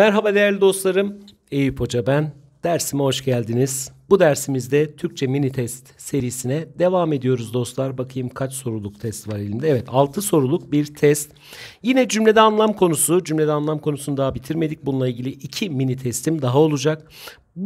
Merhaba değerli dostlarım. Eyüp Hoca ben. Dersime hoş geldiniz. Bu dersimizde Türkçe mini test serisine devam ediyoruz dostlar. Bakayım kaç soruluk test var elimde. Evet 6 soruluk bir test. Yine cümlede anlam konusu. Cümlede anlam konusunu daha bitirmedik. Bununla ilgili 2 mini testim daha olacak.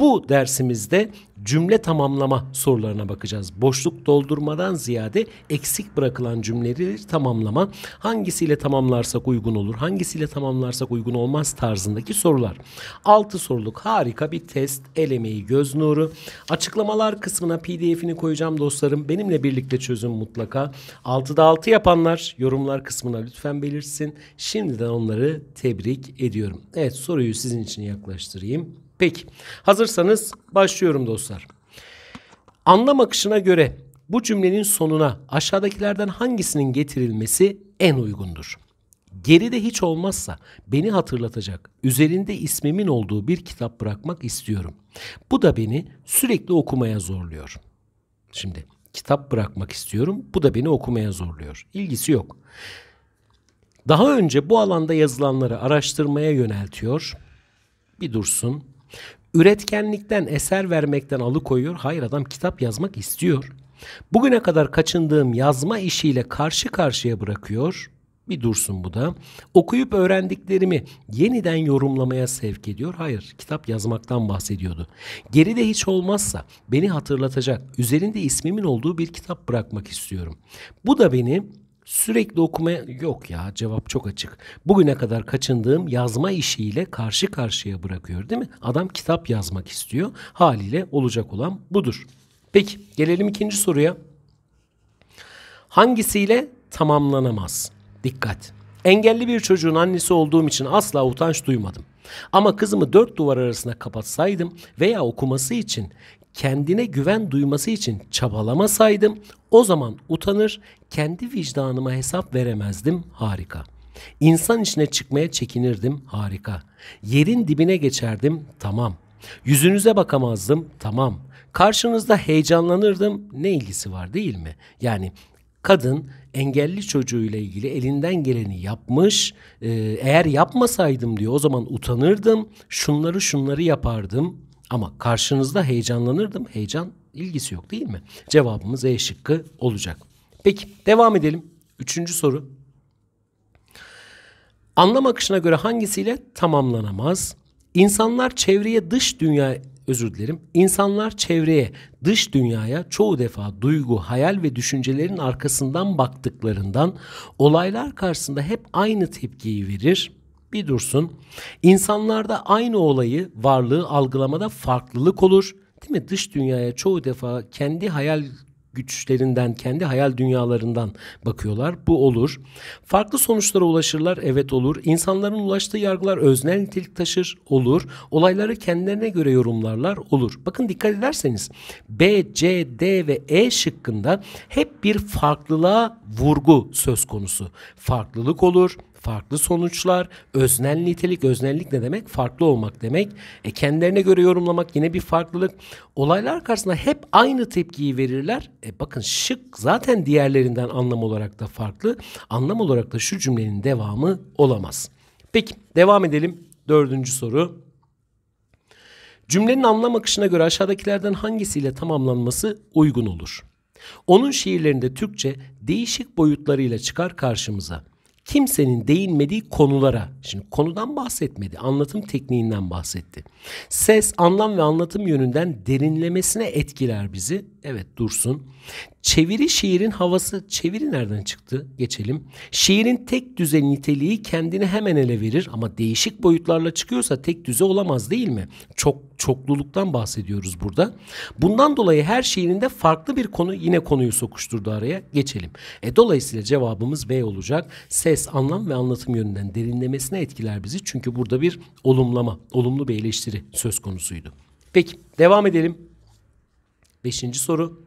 Bu dersimizde cümle tamamlama sorularına bakacağız. Boşluk doldurmadan ziyade eksik bırakılan cümleleri tamamlama, hangisiyle tamamlarsak uygun olur, hangisiyle tamamlarsak uygun olmaz tarzındaki sorular. 6 soruluk harika bir test, el emeği, göz nuru. Açıklamalar kısmına pdf'ini koyacağım dostlarım. Benimle birlikte çözün mutlaka. 6'da 6 yapanlar yorumlar kısmına lütfen belirsin. Şimdiden onları tebrik ediyorum. Evet soruyu sizin için yaklaştırayım. Peki hazırsanız başlıyorum dostlar. Anlam akışına göre bu cümlenin sonuna aşağıdakilerden hangisinin getirilmesi en uygundur? Geride hiç olmazsa beni hatırlatacak, üzerinde ismimin olduğu bir kitap bırakmak istiyorum. Bu da beni sürekli okumaya zorluyor. Şimdi kitap bırakmak istiyorum. Bu da beni okumaya zorluyor. İlgisi yok. Daha önce bu alanda yazılanları araştırmaya yöneltiyor. Bir dursun. Üretkenlikten, eser vermekten alıkoyuyor. Hayır adam kitap yazmak istiyor. Bugüne kadar kaçındığım yazma işiyle karşı karşıya bırakıyor. Bir dursun bu da. Okuyup öğrendiklerimi yeniden yorumlamaya sevk ediyor. Hayır, kitap yazmaktan bahsediyordu. Geride hiç olmazsa beni hatırlatacak, üzerinde ismimin olduğu bir kitap bırakmak istiyorum. Bu da beni Sürekli okumaya yok ya cevap çok açık. Bugüne kadar kaçındığım yazma işiyle karşı karşıya bırakıyor değil mi? Adam kitap yazmak istiyor. Haliyle olacak olan budur. Peki gelelim ikinci soruya. Hangisiyle tamamlanamaz? Dikkat. Engelli bir çocuğun annesi olduğum için asla utanç duymadım. Ama kızımı dört duvar arasına kapatsaydım veya okuması için kendine güven duyması için çabalamasaydım o zaman utanır, kendi vicdanıma hesap veremezdim. Harika. İnsan içine çıkmaya çekinirdim. Harika. Yerin dibine geçerdim. Tamam. Yüzünüze bakamazdım. Tamam. Karşınızda heyecanlanırdım. Ne ilgisi var değil mi? Yani kadın engelli çocuğuyla ilgili elinden geleni yapmış. Ee, eğer yapmasaydım diyor o zaman utanırdım. Şunları şunları yapardım. Ama karşınızda heyecanlanırdım. Heyecan ilgisi yok değil mi? Cevabımız E şıkkı olacak. Peki devam edelim. Üçüncü soru. Anlam akışına göre hangisiyle tamamlanamaz? İnsanlar çevreye dış dünya özür dilerim. İnsanlar çevreye, dış dünyaya çoğu defa duygu, hayal ve düşüncelerin arkasından baktıklarından olaylar karşısında hep aynı tepkiyi verir bir dursun. İnsanlarda aynı olayı, varlığı algılamada farklılık olur. Değil mi? Dış dünyaya çoğu defa kendi hayal güçlerinden, kendi hayal dünyalarından bakıyorlar. Bu olur. Farklı sonuçlara ulaşırlar. Evet olur. İnsanların ulaştığı yargılar öznel nitelik taşır. Olur. Olayları kendilerine göre yorumlarlar. Olur. Bakın dikkat ederseniz B, C, D ve E şıkkında hep bir farklılığa vurgu söz konusu. Farklılık olur farklı sonuçlar, öznel nitelik, öznellik ne demek? Farklı olmak demek. E kendilerine göre yorumlamak yine bir farklılık. Olaylar karşısında hep aynı tepkiyi verirler. E bakın şık zaten diğerlerinden anlam olarak da farklı. Anlam olarak da şu cümlenin devamı olamaz. Peki devam edelim. Dördüncü soru. Cümlenin anlam akışına göre aşağıdakilerden hangisiyle tamamlanması uygun olur? Onun şiirlerinde Türkçe değişik boyutlarıyla çıkar karşımıza kimsenin değinmediği konulara. Şimdi konudan bahsetmedi, anlatım tekniğinden bahsetti. Ses, anlam ve anlatım yönünden derinlemesine etkiler bizi. Evet dursun. Çeviri şiirin havası, çeviri nereden çıktı? Geçelim. Şiirin tek düze niteliği kendini hemen ele verir ama değişik boyutlarla çıkıyorsa tek düze olamaz değil mi? Çok çokluluktan bahsediyoruz burada. Bundan dolayı her şiirinde farklı bir konu yine konuyu sokuşturdu araya. Geçelim. E dolayısıyla cevabımız B olacak. Ses ses, anlam ve anlatım yönünden derinlemesine etkiler bizi. Çünkü burada bir olumlama, olumlu bir eleştiri söz konusuydu. Peki devam edelim. Beşinci soru.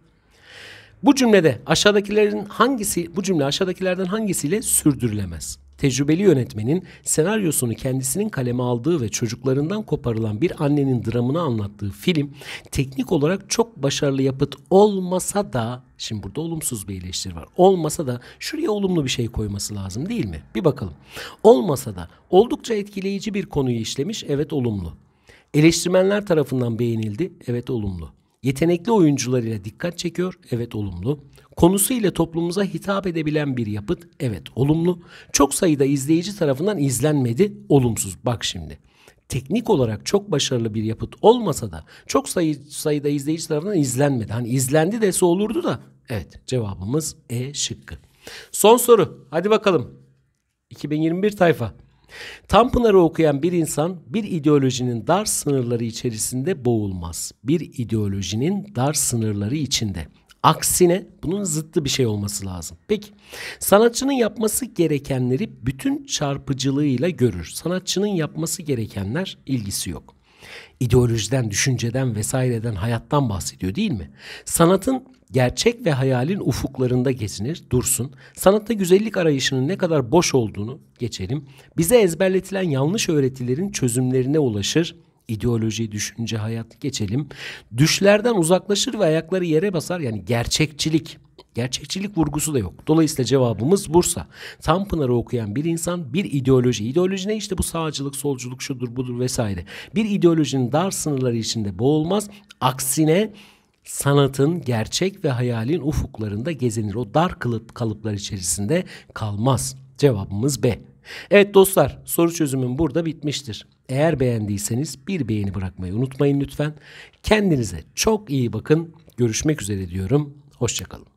Bu cümlede aşağıdakilerin hangisi, bu cümle aşağıdakilerden hangisiyle sürdürülemez? Tecrübeli yönetmenin senaryosunu kendisinin kaleme aldığı ve çocuklarından koparılan bir annenin dramını anlattığı film teknik olarak çok başarılı yapıt olmasa da şimdi burada olumsuz bir eleştiri var. Olmasa da şuraya olumlu bir şey koyması lazım değil mi? Bir bakalım. Olmasa da oldukça etkileyici bir konuyu işlemiş. Evet olumlu. Eleştirmenler tarafından beğenildi. Evet olumlu. Yetenekli oyuncularıyla dikkat çekiyor. Evet olumlu. Konusuyla toplumumuza hitap edebilen bir yapıt. Evet olumlu. Çok sayıda izleyici tarafından izlenmedi. Olumsuz. Bak şimdi teknik olarak çok başarılı bir yapıt olmasa da çok sayı, sayıda izleyici tarafından izlenmedi. Hani izlendi dese olurdu da. Evet cevabımız E şıkkı. Son soru. Hadi bakalım. 2021 tayfa. Tanpınar'ı okuyan bir insan bir ideolojinin dar sınırları içerisinde boğulmaz. Bir ideolojinin dar sınırları içinde. Aksine bunun zıttı bir şey olması lazım. Peki sanatçının yapması gerekenleri bütün çarpıcılığıyla görür. Sanatçının yapması gerekenler ilgisi yok ideolojiden, düşünceden vesaireden, hayattan bahsediyor değil mi? Sanatın gerçek ve hayalin ufuklarında gezinir, dursun. Sanatta güzellik arayışının ne kadar boş olduğunu geçelim. Bize ezberletilen yanlış öğretilerin çözümlerine ulaşır. İdeoloji, düşünce, hayat geçelim. Düşlerden uzaklaşır ve ayakları yere basar. Yani gerçekçilik, Gerçekçilik vurgusu da yok. Dolayısıyla cevabımız Bursa. Tanpınar'ı okuyan bir insan bir ideoloji. İdeoloji ne işte bu sağcılık, solculuk, şudur, budur vesaire. Bir ideolojinin dar sınırları içinde boğulmaz. Aksine sanatın gerçek ve hayalin ufuklarında gezinir. O dar kalıp kalıplar içerisinde kalmaz. Cevabımız B. Evet dostlar soru çözümüm burada bitmiştir. Eğer beğendiyseniz bir beğeni bırakmayı unutmayın lütfen. Kendinize çok iyi bakın. Görüşmek üzere diyorum. Hoşçakalın.